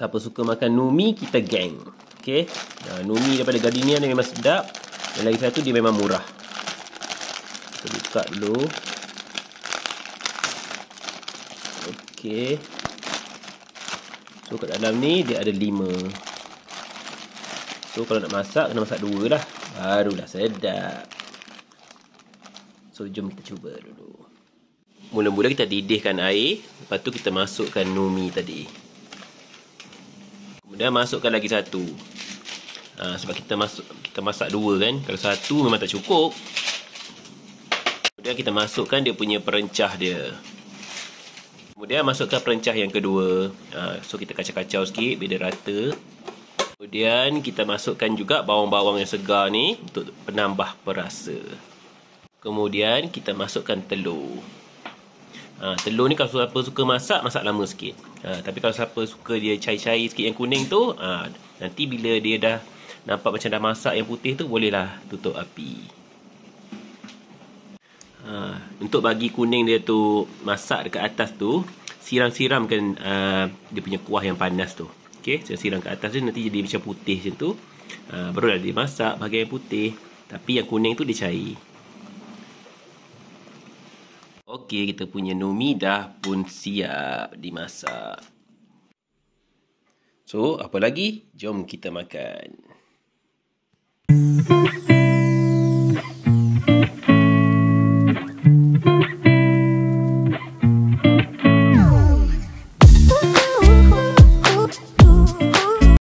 Siapa suka makan numi, kita gang, Okey. Uh, numi daripada Gardenia ni memang sedap. Yang lagi satu dia memang murah. Kita buka dulu. Okey. So kat dalam ni dia ada lima. So kalau nak masak, kena masak dua lah. Barulah sedap. So jom kita cuba dulu. Mula-mula kita didihkan air. Lepas tu kita masukkan numi tadi. Dan masukkan lagi satu ha, Sebab kita masuk kita masak dua kan Kalau satu memang tak cukup Kemudian kita masukkan dia punya perencah dia Kemudian masukkan perencah yang kedua ha, So kita kacau-kacau sikit bila rata Kemudian kita masukkan juga bawang-bawang yang segar ni Untuk penambah perasa Kemudian kita masukkan telur Ha, telur ni kalau siapa suka masak, masak lama sikit. Ha, tapi kalau siapa suka dia cair-cair sikit yang kuning tu, ha, nanti bila dia dah nampak macam dah masak yang putih tu, bolehlah tutup api. Ha, untuk bagi kuning dia tu masak dekat atas tu, siram-siramkan ha, dia punya kuah yang panas tu. Okay, saya siram ke atas dia nanti jadi macam putih macam tu. Ha, barulah dia masak bagian putih. Tapi yang kuning tu dia cair. Okey, kita punya Nomi dah pun siap dimasak. So, apa lagi? Jom kita makan. Música